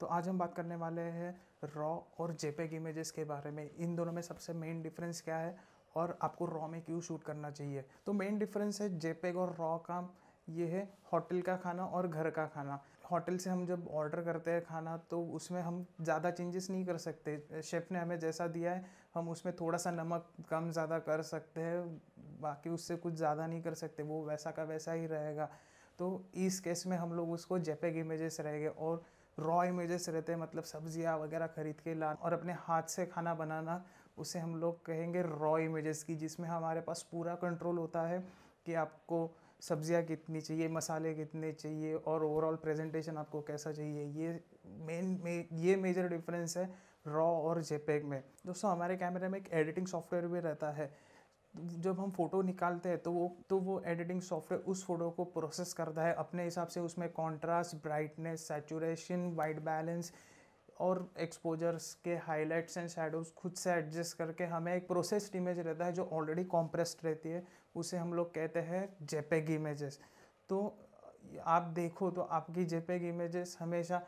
तो आज हम बात करने वाले हैं रॉ और जेपेग इमेजेस के बारे में इन दोनों में सबसे मेन डिफरेंस क्या है और आपको रॉ में क्यों शूट करना चाहिए तो मेन डिफरेंस है जेपेग और रॉ का ये है होटल का खाना और घर का खाना होटल से हम जब ऑर्डर करते हैं खाना तो उसमें हम ज़्यादा चेंजेस नहीं कर सकते शेफ़ ने हमें जैसा दिया है हम उसमें थोड़ा सा नमक कम ज़्यादा कर सकते हैं बाकी उससे कुछ ज़्यादा नहीं कर सकते वो वैसा का वैसा ही रहेगा तो इस केस में हम लोग उसको जेपेग इमेजेस रहेंगे और रॉ इमेजेस रहते हैं मतलब सब्जियाँ वगैरह खरीद के ला और अपने हाथ से खाना बनाना उसे हम लोग कहेंगे रॉ इमेजेस की जिसमें हमारे पास पूरा कंट्रोल होता है कि आपको सब्जियाँ कितनी चाहिए मसाले कितने चाहिए और ओवरऑल प्रेजेंटेशन आपको कैसा चाहिए ये मेन मे, ये मेजर डिफरेंस है रॉ और जेपेग में दोस्तों हमारे कैमरे में एक एडिटिंग सॉफ्टवेयर भी रहता है जब हम फ़ोटो निकालते हैं तो वो तो वो एडिटिंग सॉफ्टवेयर उस फोटो को प्रोसेस करता है अपने हिसाब से उसमें contrast brightness saturation white balance और एक्सपोजर्स के हाईलाइट्स एंड शेडोज खुद से एडजस्ट करके हमें एक प्रोसेस्ड इमेज रहता है जो ऑलरेडी कॉम्प्रेस्ड रहती है उसे हम लोग कहते हैं जेपेग इमेजेस तो आप देखो तो आपकी जेपेग इमेजेस हमेशा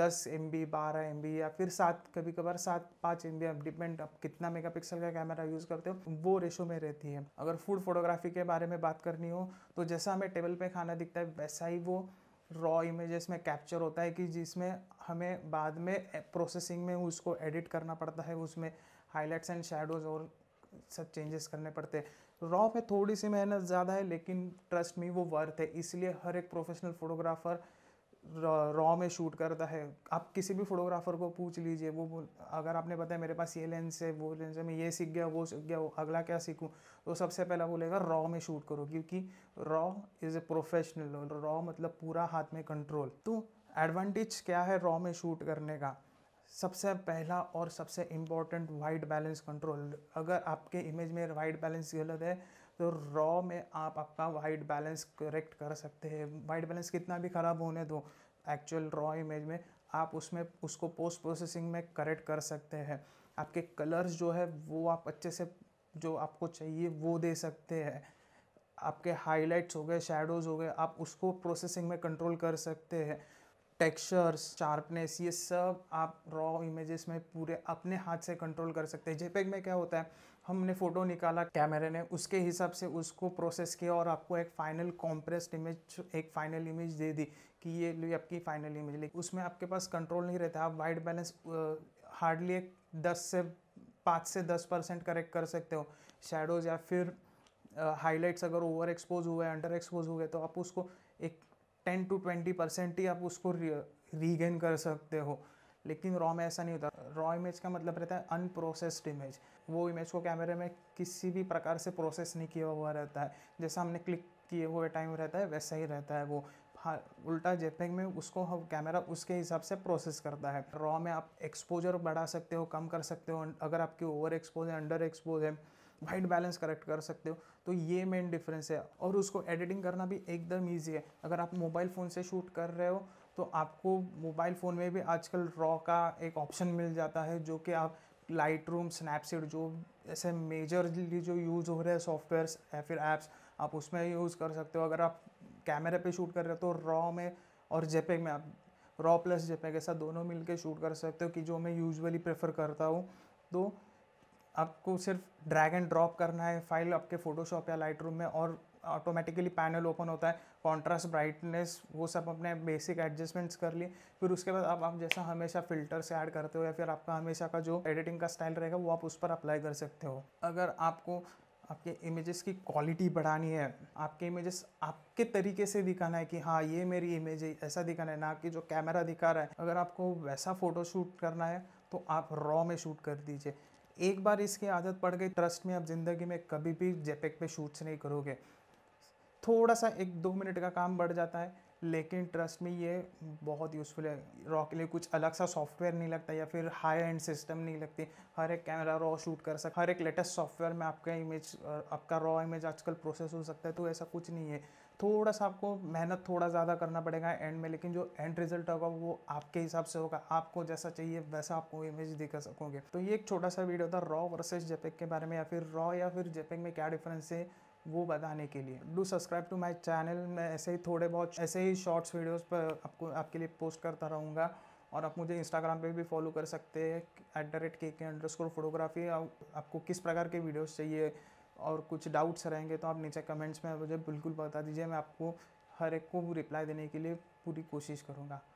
दस एम बी बारह एम बी या फिर सात कभी कभार सात पाँच एम बी डिपेंड आप कितना मेगा पिक्सल का कैमरा यूज़ करते हो वो रेशो में रहती है अगर फूड फोटोग्राफी के बारे में बात करनी हो तो जैसा हमें टेबल पे खाना दिखता है वैसा ही वो रॉ इमेजेस में कैप्चर होता है कि जिसमें हमें बाद में प्रोसेसिंग में उसको एडिट करना पड़ता है उसमें हाईलाइट्स एंड शेडोज़ और सब चेंजेस करने पड़ते हैं रॉ पे थोड़ी सी मेहनत ज़्यादा है लेकिन ट्रस्ट में वो वर्थ है इसलिए हर एक प्रोफेशनल फोटोग्राफ़र रॉ में शूट करता है आप किसी भी फोटोग्राफर को पूछ लीजिए वो अगर आपने पता है मेरे पास ये लेंस है वो लेंस है मैं ये सीख गया वो सीख गया वो अगला क्या सीखूँ तो सबसे पहला बोलेगा रॉ में शूट करो क्योंकि raw is a professional raw मतलब पूरा हाथ में कंट्रोल तो एडवांटेज क्या है रॉ में शूट करने का सबसे पहला और सबसे इम्पॉर्टेंट वाइट बैलेंस कंट्रोल अगर आपके इमेज में वाइट बैलेंस गलत है तो रॉ में आप अपना वाइट बैलेंस करेक्ट कर सकते हैं वाइट बैलेंस कितना भी ख़राब होने दो एक्चुअल रॉ इमेज में आप उसमें उसको पोस्ट प्रोसेसिंग में करेक्ट कर सकते हैं आपके कलर्स जो है वो आप अच्छे से जो आपको चाहिए वो दे सकते हैं आपके हाइलाइट्स हो गए शेडोज़ हो गए आप उसको प्रोसेसिंग में कंट्रोल कर सकते हैं टेक्सचर्स शार्पनेस ये सब आप रॉ इमेजेस में पूरे अपने हाथ से कंट्रोल कर सकते हैं जेपेग में क्या होता है हमने फ़ोटो निकाला कैमरे ने उसके हिसाब से उसको प्रोसेस किया और आपको एक फाइनल कॉम्प्रेस्ड इमेज एक फाइनल इमेज दे दी कि ये ली आपकी फाइनल इमेज ली उसमें आपके पास कंट्रोल नहीं रहता आप वाइट बैलेंस हार्डली एक दस से पाँच से दस परसेंट करेक्ट कर सकते हो शेडोज़ या फिर हाईलाइट्स अगर ओवर एक्सपोज हुए अंडर एक्सपोज हुए तो आप उसको एक टेन टू ट्वेंटी परसेंट ही आप उसको रीगेन कर सकते हो लेकिन रॉ में ऐसा नहीं होता रॉ इमेज का मतलब रहता है अनप्रोसेस्ड इमेज वो इमेज को कैमरे में किसी भी प्रकार से प्रोसेस नहीं किया हुआ रहता है जैसा हमने क्लिक किए हुए टाइम रहता है वैसा ही रहता है वो हाँ, उल्टा जेपेंग में उसको हम कैमरा उसके हिसाब से प्रोसेस करता है रॉ में आप एक्सपोजर बढ़ा सकते हो कम कर सकते हो अगर आपकी ओवर एक्सपोज है अंडर एक्सपोज है वाइट बैलेंस करेक्ट कर सकते हो तो ये मेन डिफरेंस है और उसको एडिटिंग करना भी एकदम ईजी है अगर आप मोबाइल फ़ोन से शूट कर रहे हो तो आपको मोबाइल फ़ोन में भी आजकल रॉ का एक ऑप्शन मिल जाता है जो कि आप लाइट रूम स्नैपसीड जो ऐसे मेजरली जो यूज़ हो रहे हैं सॉफ्टवेयर्स या फिर ऐप्स आप उसमें यूज़ कर सकते हो अगर आप कैमरे पे शूट कर रहे हो तो रॉ में और जेपेक में आप रॉ प्लस के ऐसा दोनों मिलके शूट कर सकते हो कि जो मैं यूजुअली प्रेफर करता हूँ तो आपको सिर्फ ड्रैग एंड ड्रॉप करना है फाइल आपके फ़ोटोशॉप या लाइट रूम में और ऑटोमेटिकली पैनल ओपन होता है कॉन्ट्रास्ट ब्राइटनेस वो सब अपने बेसिक एडजस्टमेंट्स कर लिए फिर उसके बाद आप आप जैसा हमेशा फिल्टर से ऐड करते हो या फिर आपका हमेशा का जो एडिटिंग का स्टाइल रहेगा वो आप उस पर अप्लाई कर सकते हो अगर आपको आपके इमेजेस की क्वालिटी बढ़ानी है आपके इमेजेस आपके तरीके से दिखाना है कि हाँ ये मेरी इमेज है ऐसा दिखाना है ना कि जो कैमरा दिखा रहा है अगर आपको वैसा फ़ोटो शूट करना है तो आप रॉ में शूट कर दीजिए एक बार इसकी आदत पड़ गई ट्रस्ट में आप ज़िंदगी में कभी भी जेपेक पे शूट्स नहीं करोगे थोड़ा सा एक दो मिनट का काम बढ़ जाता है लेकिन ट्रस्ट में ये बहुत यूज़फुल है रॉ के लिए कुछ अलग सा सॉफ्टवेयर नहीं लगता या फिर हाई एंड सिस्टम नहीं लगती हर एक कैमरा रॉ शूट कर सकता हर एक लेटेस्ट सॉफ्टवेयर में आपका इमेज आपका रॉ इमेज आजकल प्रोसेस हो सकता है तो ऐसा कुछ नहीं है थोड़ा सा आपको मेहनत थोड़ा ज़्यादा करना पड़ेगा एंड में लेकिन जो एंड रिजल्ट होगा वो आपके हिसाब से होगा आपको जैसा चाहिए वैसा आपको इमेज दिखा सकोगे तो ये एक छोटा सा वीडियो था रॉ वर्सेज जेपेक के बारे में या फिर रॉ या फिर जेपेक में क्या डिफरेंस है वो बताने के लिए do subscribe to my channel मैं ऐसे ही थोड़े बहुत ऐसे ही शॉर्ट्स वीडियोस पर आपको आपके लिए पोस्ट करता रहूँगा और आप मुझे इंस्टाग्राम पे भी फॉलो कर सकते हैं एट द रेट के के अंडर स्कोर फोटोग्राफी आपको किस प्रकार के वीडियोस चाहिए और कुछ डाउट्स रहेंगे तो आप नीचे कमेंट्स में मुझे बिल्कुल बता दीजिए मैं आपको हर एक को रिप्लाई देने के लिए पूरी कोशिश करूँगा